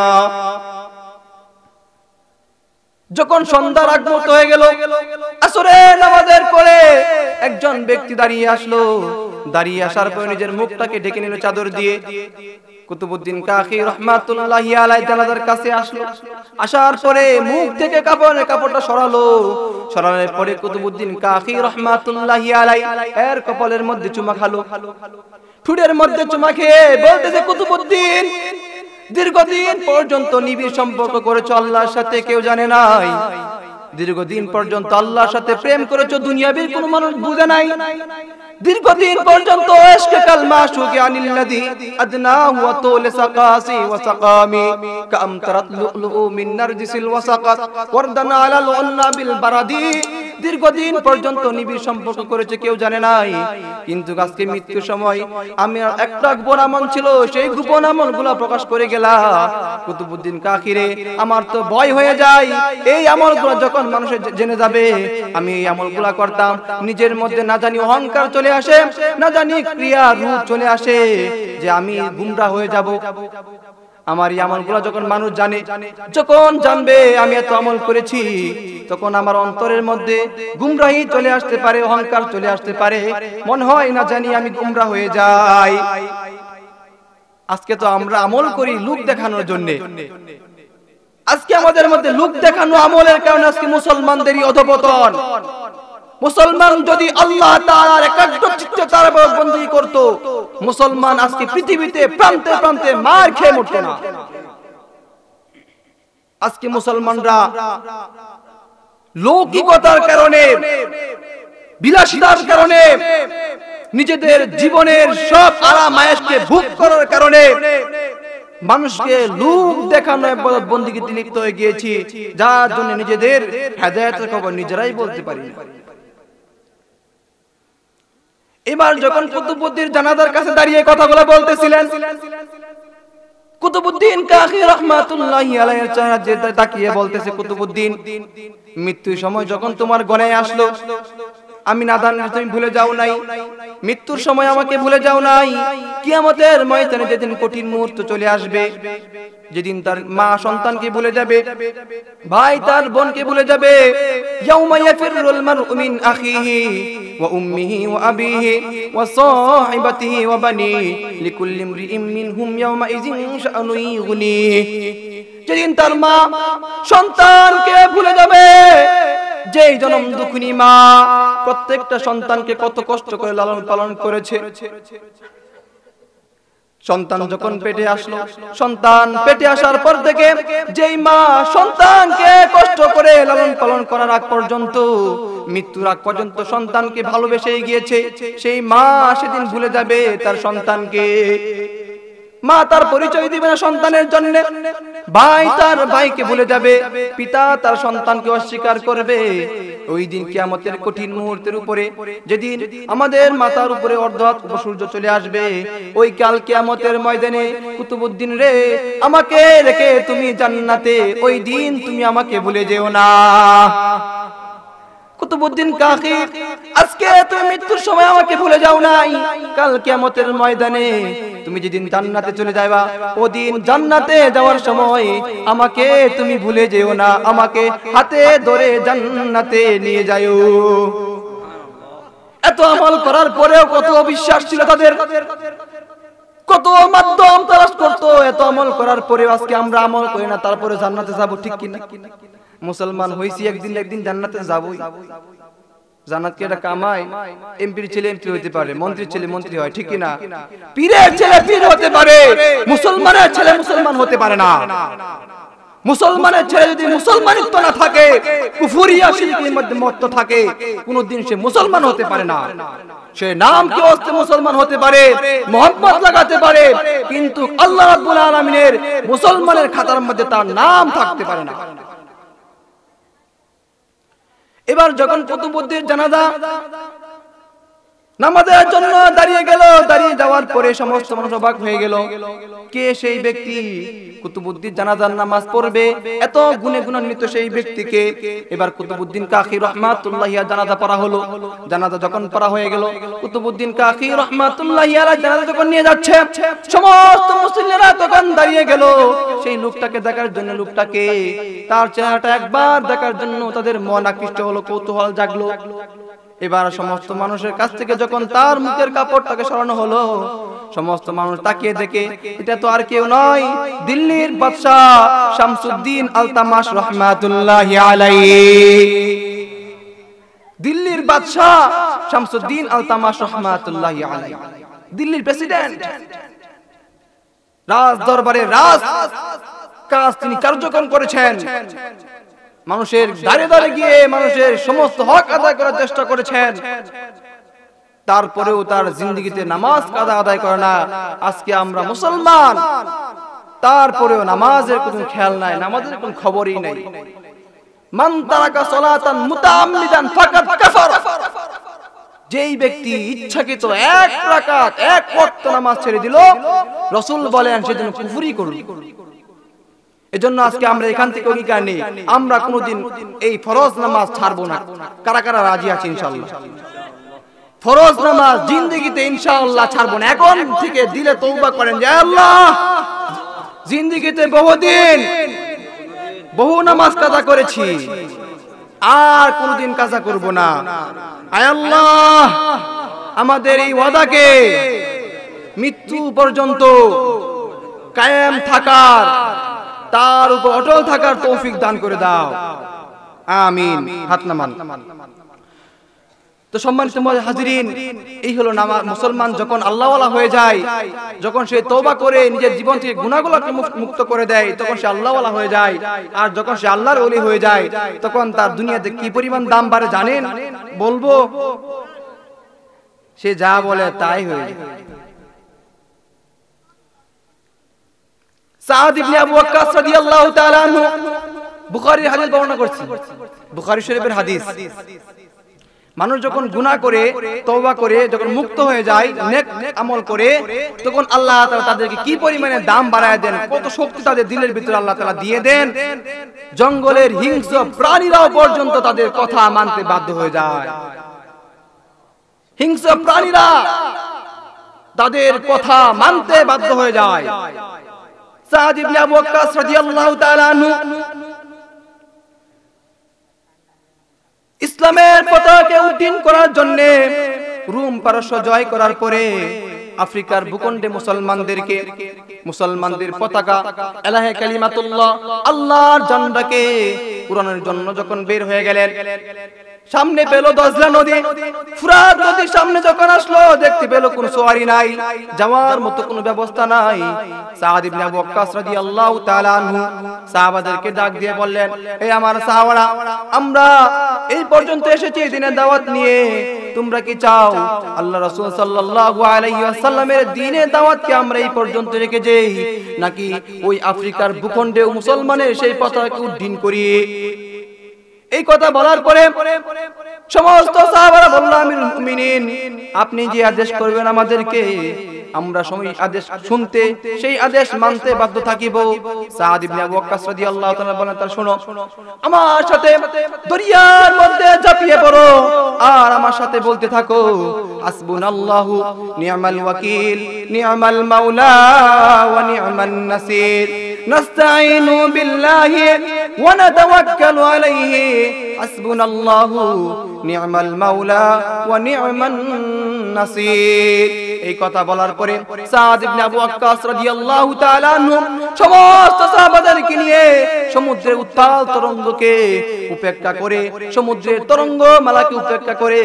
যখন সন্ধ্যার আগমত হয়ে গেল আসরে নামাজের পরে একজন ব্যক্তি দাঁড়িয়ে আসলো দাঁড়িয়ে আসার পরে নিজের মুখটাকে ঢেকে নিল চাদর দিয়ে কুতুবুদ্দিন কাকি রহমাতুল্লাহি আলাই তাআলার কাছে আসলো আসার পরে মুখ থেকে কাপড়ে কাপড়টা সরালো সরানোর পরে কুতুবুদ্দিন কাকি রহমাতুল্লাহি আলাই এর কপালের মধ্যে চুমা খালো ঠুডের মধ্যে চুমা খেয়ে বলতেছে কুতুবুদ্দিন দীর্ঘদিন পর্যন্ত নিবিড় সম্পর্ক করেছ আল্লাহর সাথে কেউ জানে নাই দীর্ঘদিন পর্যন্ত আল্লাহর সাথে প্রেম করেছ দুনিয়াবীর কোনো মানুষ বুঝে নাই দীর্ঘদিন পর্যন্ত কালমা তুল সাকাসি ওয়া সাকামি কাম লুলু মিন নারজিসিল ওয়ারদান উন্না বিল বারাদি দীর্ঘদিন পর্যন্ত নিবিড় সম্পর্ক করেছে কেউ জানে নাই কিন্তু আজকে মৃত্যু সময় আমি একটা গোপন আমল ছিল সেই গোপন আমল প্রকাশ করে গেলা কুতুবুদ্দিন কাকিরে আমার তো ভয় হয়ে যায় এই আমল যখন মানুষের জেনে যাবে আমি এই আমল গুলা করতাম নিজের মধ্যে না জানি অহংকার চলে চলে আসে না জানি ক্রিয়া রূপ চলে আসে যে আমি গুমরা হয়ে যাব আমার এই আমলগুলো যখন মানুষ জানে যখন জানবে আমি এত আমল করেছি তখন আমার অন্তরের মধ্যে গুমরাহি চলে আসতে পারে অহংকার চলে আসতে পারে মনে হয় না জানি আমি গুমরা হয়ে যাই আজকে তো আমরা আমল করি লুক দেখানোর জন্য আজকে আমাদের মধ্যে লুক দেখানো আমলের কারণে আজকে মুসলমানদেরই অধপতন মুসলমান যদি আল্লাহ তাআলার একাগ্রচিত্তে তার বন্দি করত মুসলমান আজকে পৃথিবীতে প্রান্তে প্রান্তে মার খেয়ে মরতো না আজকে মুসলমানরা লৌকিকতার কারণে বিলাসিতার কারণে নিজেদের জীবনের সব আরাম আয়েশকে ভোগ করার কারণে মানুষকে লোক দেখানো ইবাদত বন্দীকে লিপ্ত হয়ে গিয়েছি যার জন্য নিজেদের হেদায়েতের খবর নিজেরাই বলতে পারি না এবার যখন কুতুবুদ্দিন জানাজার কাছে দাঁড়িয়ে কথাগুলো বলতেছিলেন কুতুবুদ্দিন কাকি রহমাতুল্লাহি আলাইহির চেহারা যে তাকিয়ে বলতেছে কুতুবুদ্দিন মৃত্যুর সময় যখন তোমার গনে আসলো আমি নাদান তুমি ভুলে যাও নাই মৃত্যুর সময় আমাকে ভুলে যাও নাই কিয়ামতের ময়দানে যেদিন কঠিন মুহূর্ত চলে আসবে যেদিন তার মা সন্তানকে ভুলে যাবে ভাই তার বোনকে ভুলে যাবে ইয়াউমা ইয়াফিরুল মারউ মিন আখিহি وأمه وأبيه وصاحبته وبنيه لكل امرئ منهم يومئذ شأن يغنيه যেদিন তার মা সন্তানকে ভুলে যাবে যেই জনম দুঃখিনী মা প্রত্যেকটা সন্তানকে কত কষ্ট করে লালন পালন করেছে সন্তান যখন পেটে আসলো সন্তান পেটে আসার পর থেকে যেই মা সন্তানকে কষ্ট করে লালন পালন করার আগ পর্যন্ত মৃত্যুর আগ পর্যন্ত সন্তানকে ভালোবেসে গিয়েছে সেই মা সেদিন ভুলে যাবে তার সন্তানকে মা তার পরিচয় দিবে না সন্তানের জন্য ভাই তার ভাইকে ভুলে যাবে পিতা তার সন্তানকে অস্বীকার করবে ওই দিন কি আমাদের কঠিন মুহূর্তের উপরে যেদিন আমাদের মাতার উপরে অর্ধহাত সূর্য চলে আসবে ওই কাল কিয়ামতের ময়দানে কুতুবউদ্দিন রে আমাকে রেখে তুমি জান্নাতে ওই দিন তুমি আমাকে ভুলে যেও না কুতুবউদ্দিন কাকি আজকে তুমি মৃত্যুর সময় আমাকে ভুলে যাও নাই কাল কিয়ামতের ময়দানে তুমি যেদিন জান্নাতে চলে যাইবা ওদিন জান্নাতে যাওয়ার সময় আমাকে তুমি ভুলে যেও না আমাকে হাতে ধরে জান্নাতে নিয়ে যাইও এত আমল করার পরেও কত অবিশ্বাস ছিল তাদের কত মাধ্যম তালাস করতো এত আমল করার পরেও আজকে আমরা আমল করি না তারপরে জান্নাতে যাবো ঠিক কিনা মুসলমান হয়েছি একদিন একদিন জান্নাতে যাবো কি এটা ছেলে এমপি হতে পারে মন্ত্রীর ছেলে মন্ত্রী হয় ঠিক কিনা পীরের ছেলে পীর হতে পারে মুসলমানের ছেলে মুসলমান হতে পারে না মুসলমানের ছেলে যদি মুসলমানিত্ব না থাকে কুফুরিয়া শিল্পীর মধ্যে মত্ত থাকে কোনদিন সে মুসলমান হতে পারে না সে নাম কি অস্তে মুসলমান হতে পারে মোহাম্মদ লাগাতে পারে কিন্তু আল্লাহ রাব্বুল মুসলমানের খাতার মধ্যে তার নাম থাকতে পারে না এবার যখন প্রথমপতির জানাজা নামাজের জন্য দাঁড়িয়ে গেল দাঁড়িয়ে যাওয়ার পরে সমস্ত মানুষ অবাক হয়ে গেল কে সেই ব্যক্তি কুতুবুদ্দিন জানাজার নামাজ পড়বে এত গুণে গুণান্বিত সেই ব্যক্তিকে এবার কুতুবুদ্দিন কাকি রহমাতুল্লাহিয়া জানাজা পড়া হলো জানাজা যখন পড়া হয়ে গেল কুতুবুদ্দিন কাকি জানাজা যখন নিয়ে যাচ্ছে সমস্ত মুসলিমরা তখন দাঁড়িয়ে গেল সেই লোকটাকে দেখার জন্য লোকটাকে তার চেহারাটা একবার দেখার জন্য তাদের মন আকৃষ্ট হলো কৌতূহল জাগলো এবার সমস্ত মানুষের কাছ থেকে যখন তার মুখের কাপড়টাকে সরানো হলো সমস্ত মানুষ তাকিয়ে দেখে এটা তো আর কেউ নয় দিল্লির বাদশাহ শামসুদ্দিন আলতামাস রহমাতুল্লাহ আলাই দিল্লির বাদশাহ শামসুদ্দিন আলতামাস রহমাতুল্লাহ আলাই দিল্লির প্রেসিডেন্ট রাজ দরবারে রাজ কাজ তিনি কার্যক্রম করেছেন মানুষের দাঁড়ে দাঁড়ে গিয়ে মানুষের সমস্ত হক আদায় করার চেষ্টা করেছেন তারপরেও তার জিন্দগিতে নামাজ কাদা আদায় করে না আজকে আমরা মুসলমান তারপরেও নামাজের কোনো খেয়াল নাই নামাজের কোনো খবরই নাই মান তারাকা সলাতান মুতাআম্মিদান যেই ব্যক্তি ইচ্ছাকৃত এক রাকাত এক ওয়াক্ত নামাজ ছেড়ে দিল রসুল বলেন সেদিন কুফরি করুন এজন্য আজকে আমরা এখান থেকে অঙ্গীকার নেই আমরা কোনোদিন এই ফরজ নামাজ ছাড়বো না কারা কারা রাজি আছে ইনশাল্লাহ ফরজ নামাজ জিন্দগিতে ইনশাআল্লাহ ছাড়বো না এখন থেকে দিলে তৌবা করেন যে আল্লাহ জিন্দগিতে বহুদিন বহু নামাজ কাজা করেছি আর কোনদিন কাজা করব না আয় আল্লাহ আমাদের এই ওয়াদাকে মৃত্যু পর্যন্ত কায়েম থাকার তার উপর অটল থাকার তৌফিক দান করে দাও আমিন হাত নামান তো সম্মানিত হাজিরিন এই হলো নামাজ মুসলমান যখন আল্লাহওয়ালা হয়ে যায় যখন সে তওবা করে নিজের জীবন থেকে গুণাগুলাকে মুক্ত করে দেয় তখন সে আল্লাহওয়ালা হয়ে যায় আর যখন সে আল্লাহর অলি হয়ে যায় তখন তার দুনিয়াতে কি পরিমাণ দাম বাড়ে জানেন বলবো সে যা বলে তাই হয়ে যায় সাদ ইবনে আবু ওয়াক্কাস রাদিয়াল্লাহু তাআলা আনহু বুখারীর হাদিস বর্ণনা করছি বুখারী শরীফের হাদিস মানুষ যখন গুনাহ করে তওবা করে যখন মুক্ত হয়ে যায় নেক আমল করে তখন আল্লাহ তাআলা তাদেরকে কি পরিমাণে দাম বাড়ায় দেন কত শক্তি তাদের দিলের ভিতরে আল্লাহ তাআলা দিয়ে দেন জঙ্গলের হিংস প্রাণীরাও পর্যন্ত তাদের কথা মানতে বাধ্য হয়ে যায় হিংস্র প্রাণীরা তাদের কথা মানতে বাধ্য হয়ে যায় সাদ ইবনে আবু ওয়াক্কাস রাদিয়াল্লাহু তাআলা আনহু ইসলামের পতাকাকে উড্ডীন করার জন্য রোম পারস্য জয় করার পরে আফ্রিকার ভূখণ্ডে মুসলমানদেরকে মুসলমানদের পতাকা এলাহে কালিমাতুল্লাহ আল্লাহর জান্ডাকে উড়ানোর জন্য যখন বের হয়ে গেলেন সামনে পেলো দজলা নদী ফুরাত নদীর সামনে যখন আসলো দেখতে পেলো কোন সোয়ারি নাই যাওয়ার মতো কোনো ব্যবস্থা নাই সাহাদ ইবনে আবু আল্লাহ তাআলা আনহু সাহাবাদেরকে ডাক দিয়ে বললেন এই আমার সাহাবারা আমরা এই পর্যন্ত এসেছি দিনের দাওয়াত নিয়ে তোমরা কি চাও আল্লাহ রাসূল সাল্লাল্লাহু আলাইহি ওয়াসাল্লামের দাওয়াত কি আমরা এই পর্যন্ত রেখে যাই নাকি ওই আফ্রিকার ভূখণ্ডে মুসলমানের সেই পতাকাকে উড্ডীন করি এই কথা বলার পরে সমস্ত সাহাবারা বলল আমির মুমিনিন আপনি যে আদেশ করবেন আমাদেরকে আমরা সময় আদেশ শুনতে সেই আদেশ মানতে বাধ্য থাকিব সাদ ইবনে আবু ওয়াক্কাস রাদিয়াল্লাহু তাআলা বলেন তার শুনো আমার সাথে দরিয়ার মধ্যে ঝাঁপিয়ে পড়ো আর আমার সাথে বলতে থাকো হাসবুনাল্লাহু নিআমাল ওয়াকিল নিআমাল মাওলা ওয়া নিআমান নাসির নাস্তাইনু বিল্লাহি ونتوكل عليه حسبنا الله نعم المولى ونعم النصير এই কথা বলার পরে সাদ ইবনে আবু আক্কাস রাদিয়াল্লাহু তাআলা আনহু সমস্ত সাহাবাদেরকে নিয়ে সমুদ্রের উত্তাল তরঙ্গকে উপেক্ষা করে সমুদ্রের তরঙ্গ মালাকে উপেক্ষা করে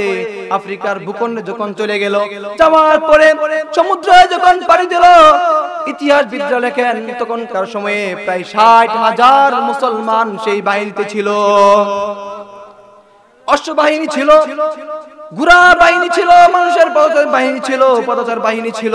আফ্রিকার ভূখণ্ডে যখন চলে গেল যাওয়ার পরে সমুদ্রে যখন পাড়ি দিল ইতিহাস বিদ্যা লেখেন তখনকার সময়ে প্রায় ষাট হাজার মুসলমান সেই বাহিনীতে ছিল অশ্ব বাহিনী ছিল গুরা বাহিনী ছিল মানুষের পদচার বাহিনী ছিল পদচার বাহিনী ছিল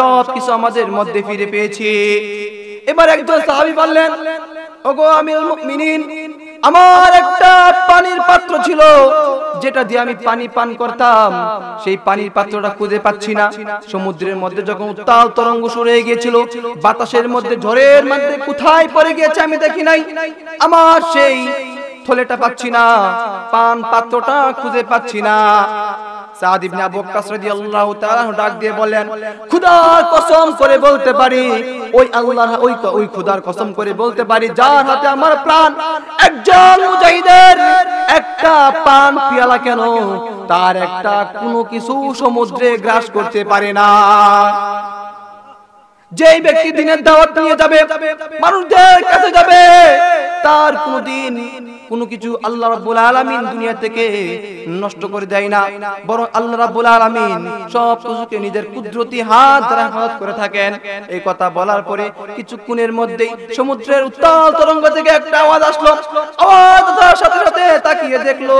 সব কিছু আমাদের মধ্যে ফিরে পেয়েছি এবার একজন সাহাবি বললেন ওগো আমি মিনিন আমার একটা পানির পাত্র ছিল যেটা দিয়ে আমি পানি পান করতাম সেই পানির পাত্রটা খুঁজে পাচ্ছি না সমুদ্রের মধ্যে যখন উত্তাল তরঙ্গ সরে গিয়েছিল বাতাসের মধ্যে ঝড়ের মধ্যে কোথায় পড়ে গিয়েছে আমি দেখি নাই আমার সেই থলেটা পাচ্ছি না পান পাত্রটা খুঁজে পাচ্ছি না তার একটা কোনো কিছু সমুদ্রে গ্রাস করতে পারে না যে ব্যক্তি দিনের দাওয়াত নিয়ে যাবে মানুষদের কাছে যাবে তার কোনদিন কোনো কিছু আল্লাহ রাব্বুল আলামিন দুনিয়া থেকে নষ্ট করে দেয় না বরং আল্লাহ রাব্বুল আলামিন সব কিছুকে নিজের কুদরতি হাত দ্বারা হেফাজত করে থাকেন এই কথা বলার পরে কিছুক্ষণের মধ্যেই সমুদ্রের উত্তাল তরঙ্গ থেকে একটা আওয়াজ আসলো আওয়াজ আসার সাথে সাথে তাকিয়ে দেখলো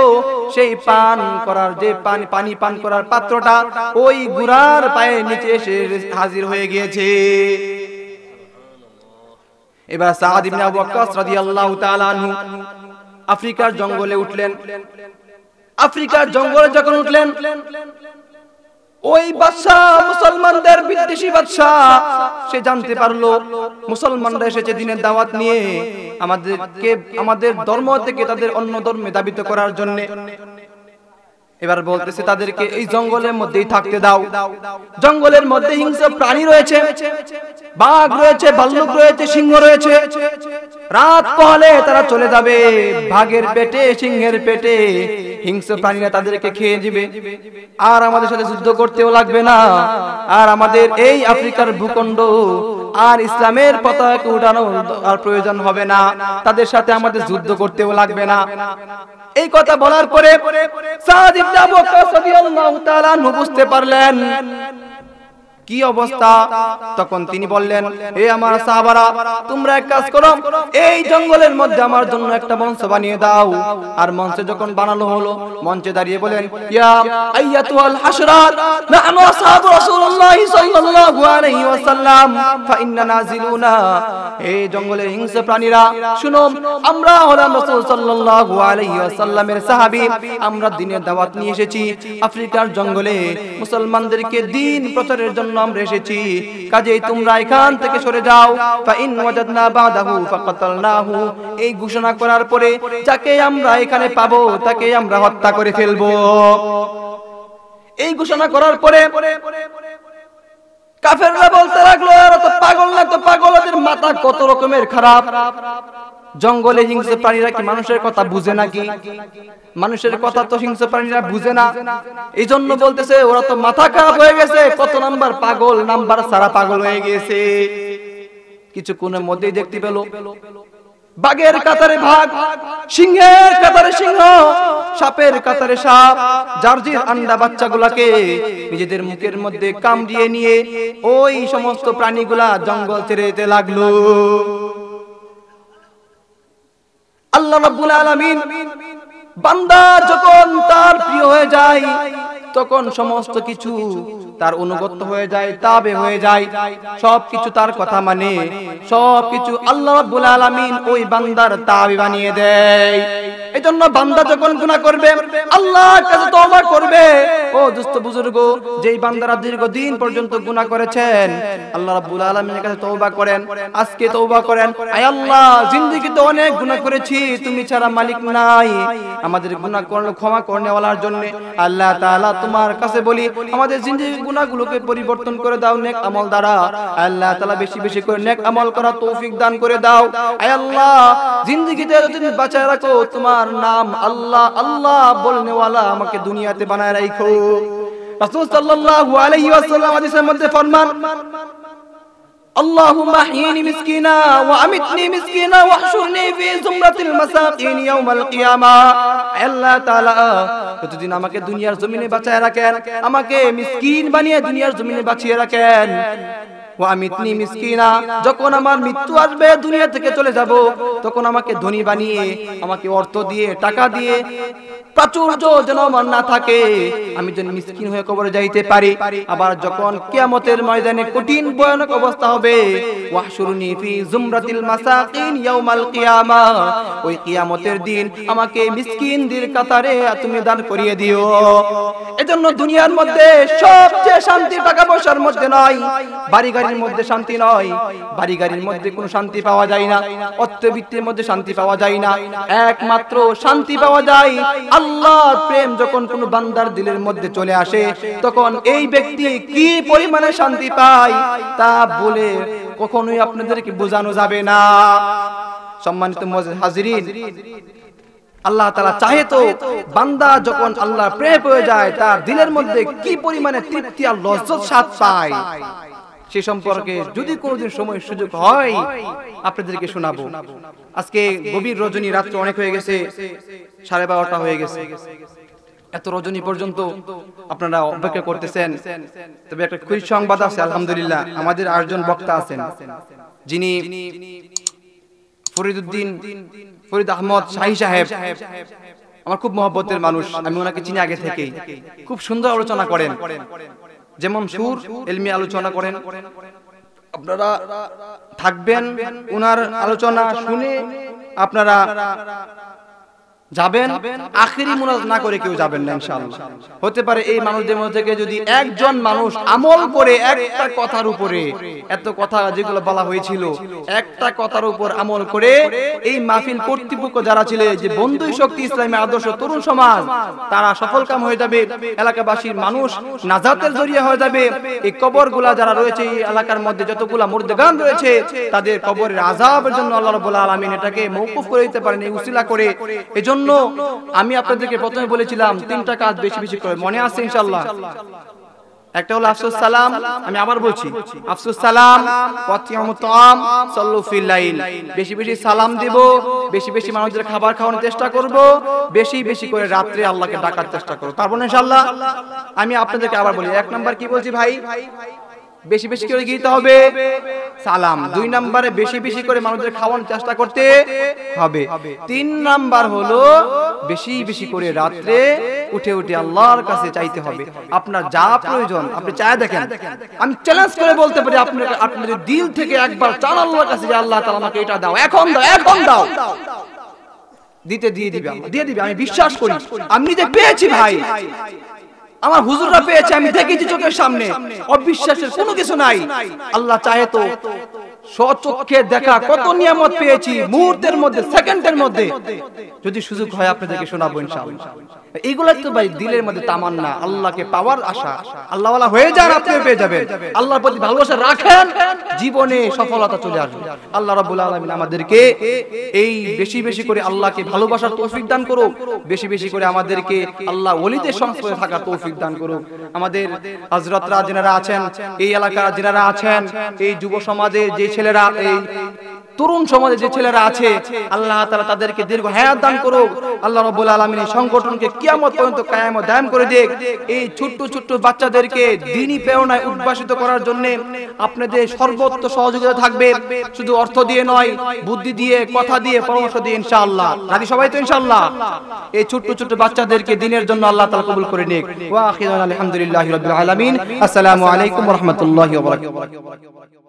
সেই পান করার যে পানি পানি পান করার পাত্রটা ওই গুরার পায়ে নিচে এসে হাজির হয়ে গিয়েছে এবার সাদ ইবনে আবু বকর রাদিয়াল্লাহু তাআলা আনহু আফ্রিকার জঙ্গলে উঠলেন আফ্রিকার জঙ্গলে যখন উঠলেন ওই মুসলমানদের বিদ্বেষী বাদশাহ সে জানতে পারলো মুসলমানরা এসেছে দিনের দাওয়াত নিয়ে আমাদেরকে আমাদের ধর্ম থেকে তাদের অন্য ধর্মে দাবিত করার জন্য এবার বলতেছে তাদেরকে এই জঙ্গলের মধ্যেই থাকতে দাও জঙ্গলের মধ্যে হিংস্র প্রাণী রয়েছে বাঘ রয়েছে ভাল্লুক রয়েছে সিংহ রয়েছে রাত পহলে তারা চলে যাবে ভাগের পেটে সিংহের পেটে হিংস্র প্রাণীরা তাদেরকে খেয়ে যাবে আর আমাদের সাথে যুদ্ধ করতেও লাগবে না আর আমাদের এই আফ্রিকার ভূখণ্ড আর ইসলামের পতাকা উঠানো আর প্রয়োজন হবে না তাদের সাথে আমাদের যুদ্ধ করতেও লাগবে না এই কথা বলার পরে সাদ ইবনে আবু রাদিয়াল্লাহু তাআলা বুঝতে পারলেন কি অবস্থা তখন তিনি বললেন এ আমার সাহাবারা তোমরা এক কাজ করো এই জঙ্গলের মধ্যে আমার জন্য একটা মঞ্চ বানিয়ে দাও আর মঞ্চে যখন বানানো হলো মঞ্চে দাঁড়িয়ে বলেন ইয়া আইয়াতুল হাসরাত নাহনু আসহাবু রাসূলুল্লাহ সাল্লাল্লাহু আলাইহি ওয়াসাল্লাম ফা ইন্না নাযিলুনা এই জঙ্গলের হিংস্র প্রাণীরা শুনো আমরা হলাম রাসূল সাল্লাল্লাহু আলাইহি ওয়াসাল্লামের সাহাবী আমরা দ্বীনের দাওয়াত নিয়ে এসেছি আফ্রিকার জঙ্গলে মুসলমানদেরকে দ্বীন প্রচারের জন্য আমরা এসেছি কাজেই তোমরা এখান থেকে সরে যাও ফা ইন ওয়াজাদনা বাদাহু ফাকাতালনাহু এই ঘোষণা করার পরে যাকে আমরা এখানে পাবো তাকে আমরা হত্যা করে ফেলবো এই ঘোষণা করার পরে কাফেররা বলতে লাগলো এরা তো পাগল না তো পাগল মাথা কত রকমের খারাপ জঙ্গলে হিংস্র প্রাণীরা কি মানুষের কথা বুঝে নাকি মানুষের কথা তো হিংস্র প্রাণীরা বুঝে না এই জন্য বলতেছে ওরা তো মাথা খারাপ হয়ে গেছে কত নাম্বার পাগল নাম্বার সারা পাগল হয়ে গেছে কিছু কিছুক্ষণের মধ্যেই দেখতে পেল বাঘের কাতারে ভাগ সিংহের কাতারে সিংহ সাপের কাতারে সাপ জার্জির আন্ডা বাচ্চাগুলাকে নিজেদের মুখের মধ্যে কামড়িয়ে নিয়ে ওই সমস্ত প্রাণীগুলা জঙ্গল ছেড়ে যেতে লাগলো আল্লাহ রাব্বুল আলামিন বান্দা যখন তার প্রিয় হয়ে যায় তখন সমস্ত কিছু তার অনুগত হয়ে যায় তাবে হয়ে যায় সবকিছু তার কথা মানে সবকিছু আল্লাহ রাব্বুল আলামিন ওই বান্দার তাবে বানিয়ে দেয় এজন্য বান্দা যখন গুনাহ করবে আল্লাহর কাছে তওবা করবে ও দুস্থ বুজুর্গ যেই বান্দারা দীর্ঘদিন পর্যন্ত গুনাহ করেছেন আল্লাহ রাব্বুল আলামিনের কাছে তওবা করেন আজকে তওবা করেন আয় আল্লাহ জিন্দেগিতে অনেক গুনাহ করেছি তুমি ছাড়া মালিক নাই আমাদের গুনাহ করলে ক্ষমা করনেওয়ালার জন্য আল্লাহ তাআলা তোমার কাছে বলি আমাদের জিন্দেগির গুনাহগুলোকে পরিবর্তন করে দাও নেক আমল দ্বারা আল্লাহ তাআলা বেশি বেশি করে নেক আমল করা তৌফিক দান করে দাও আয় আল্লাহ জিন্দেগিতে যতদিন বাঁচায় রাখো তোমার তোমার নাম আল্লাহ আল্লাহ বলনেওয়ালা আমাকে দুনিয়াতে বানায় রাখো রাসূল সাল্লাল্লাহু আলাইহি ওয়াসাল্লাম হাদিসের মধ্যে ফরমান اللهم احيني مسكينا وامتني مسكينا واحشرني في زمرة يوم القيامة প্রতিদিন আমাকে দুনিয়ার জমিনে রাখেন আমাকে মিসকিন বানিয়ে দুনিয়ার জমিনে বাঁচিয়ে রাখেন ওয়ামিতনি মিসকিনা যখন আমার মৃত্যু আসবে দুনিয়া থেকে চলে যাব তখন আমাকে ধনী বানিয়ে আমাকে অর্থ দিয়ে টাকা দিয়ে প্রাচুর্য যেন আমার না থাকে আমি যেন মিসকিন হয়ে কবরে যাইতে পারি আবার যখন কিয়ামতের ময়দানে কঠিন ভয়ানক অবস্থা হবে ওয়াহশুরুনি দুনিয়ার মধ্যে সবচেয়ে শান্তি টাকা পয়সার মধ্যে নয় বাড়ি গাড়ির মধ্যে শান্তি নয় বাড়ি গাড়ির মধ্যে কোনো শান্তি পাওয়া যায় না অর্থবৃত্তির মধ্যে শান্তি পাওয়া যায় না একমাত্র শান্তি পাওয়া যায় আল্লাহ প্রেম যখন কোনো বান্দার দিলের মধ্যে চলে আসে তখন এই ব্যক্তি কি পরিমাণে শান্তি পায় তা বলে কখনোই আপনাদেরকে বোঝানো যাবে না সম্মানিত হাজিরিন আল্লাহ তালা চাহে তো বান্দা যখন আল্লাহ প্রেম হয়ে যায় তার দিলের মধ্যে কি পরিমাণে তৃপ্তি আর লজ্জত স্বাদ পায় সে সম্পর্কে যদি কোনদিন সময় সুযোগ হয় আপনাদেরকে শোনাবো আজকে গভীর রজনী রাত্র অনেক হয়ে গেছে সাড়ে বারোটা হয়ে গেছে এত রজনী পর্যন্ত আপনারা অপেক্ষা করতেছেন তবে একটা খুশি সংবাদ আছে আলহামদুলিল্লাহ আমাদের আটজন বক্তা আছেন যিনি ফরিদুদ্দিন ফরিদ আহমদ শাহী সাহেব আমার খুব মহব্বতের মানুষ আমি ওনাকে চিনি আগে থেকেই খুব সুন্দর আলোচনা করেন যেমন সুর এলমি আলোচনা করেন আপনারা থাকবেন ওনার আলোচনা শুনে আপনারা যাবেন আখেরি মুনাজ না করে কেউ যাবেন না ইনশাআল্লাহ হতে পারে এই মানুষদের মধ্যে থেকে যদি একজন মানুষ আমল করে একটা কথার উপরে এত কথা যেগুলো বলা হয়েছিল একটা কথার উপর আমল করে এই মাহফিল কর্তৃপক্ষ যারা ছিল যে বন্ধু শক্তি ইসলামী আদর্শ তরুণ সমাজ তারা সফল কাম হয়ে যাবে এলাকাবাসীর মানুষ নাজাতের জড়িয়ে হয়ে যাবে এই কবরগুলা যারা রয়েছে এই এলাকার মধ্যে যতগুলা মুর্দগান রয়েছে তাদের কবরের আজাবের জন্য আল্লাহ রাব্বুল আলামিন এটাকে মওকুফ করে দিতে পারেন এই উসিলা করে এজন্য জন্য আমি আপনাদেরকে প্রথমে বলেছিলাম তিনটা কাজ বেশি বেশি করে মনে আছে ইনশাল্লাহ একটা হলো আফসুস সালাম আমি আবার বলছি আফসুস সালাম ওয়াতিয়ামতাম সাল্লু লাইল বেশি বেশি সালাম দেব বেশি বেশি মানুষদের খাবার খাওয়ানোর চেষ্টা করব বেশি বেশি করে রাত্রে আল্লাহকে ডাকার চেষ্টা করব তারপর ইনশাআল্লাহ আমি আপনাদেরকে আবার বলি এক নাম্বার কি বলছি ভাই বেশি বেশি করে দিতে হবে সালাম দুই নাম্বারে বেশি বেশি করে মানুষদের খাওয়ানোর চেষ্টা করতে হবে তিন নাম্বার হলো বেশি বেশি করে রাত্রে উঠে উঠে আল্লাহর কাছে চাইতে হবে আপনার যা প্রয়োজন আপনি চায় দেখেন আমি চ্যালেঞ্জ করে বলতে পারি আপনার আপনাদের দিল থেকে একবার চান আল্লাহর কাছে যে আল্লাহ তাআলা আমাকে এটা দাও এখন দাও এখন দাও দিতে দিয়ে দিবে দিয়ে দিবে আমি বিশ্বাস করি আমি নিজে পেয়েছি ভাই আমার হুজুররা পেয়েছে আমি দেখেছি চোখের সামনে অবিশ্বাসের কোনো কিছু নাই আল্লাহ চাহে তো সচক্ষে দেখা কত নিয়ামত পেয়েছি মুহূর্তের মধ্যে সেকেন্ডের মধ্যে যদি সুযোগ হয় আপনাদেরকে শোনাবো ইনশাআল্লাহ এইগুলা তো ভাই দিলের মধ্যে তামান্না আল্লাহকে পাওয়ার আশা আল্লাহওয়ালা হয়ে যান আপনি পেয়ে যাবেন আল্লাহর প্রতি ভালোবাসা রাখেন জীবনে সফলতা চলে আসবে আল্লাহ রাব্বুল আলামিন আমাদেরকে এই বেশি বেশি করে আল্লাহকে ভালোবাসার তৌফিক দান করো বেশি বেশি করে আমাদেরকে আল্লাহ ওলিদের সংস্পর্শে থাকার তৌফিক দান করো আমাদের হযরতরা যারা আছেন এই এলাকার যারা আছেন এই যুব সমাজে যে ছেলেরা এই তরুণ সমাজে যে ছেলেরা আছে আল্লাহ তালা তাদেরকে দীর্ঘ হায়াত দান করুক আল্লাহ রব আলমিন এই সংগঠনকে কিয়ামত পর্যন্ত কায়াম দায়াম করে দেখ এই ছোট্ট ছোট্ট বাচ্চাদেরকে দিনই প্রেরণায় উদ্ভাসিত করার জন্য আপনাদের সর্বত্র সহযোগিতা থাকবে শুধু অর্থ দিয়ে নয় বুদ্ধি দিয়ে কথা দিয়ে পরামর্শ দিয়ে ইনশাআল্লাহ রাজি সবাই তো ইনশাআল্লাহ এই ছোট্ট ছোট্ট বাচ্চাদেরকে দিনের জন্য আল্লাহ তালা কবুল করে নিক ওয়া আখিরান আলহামদুলিল্লাহি রাব্বিল আলামিন আসসালামু আলাইকুম ওয়া রাহমাতুল্লাহি ওয়া বারাকাতুহু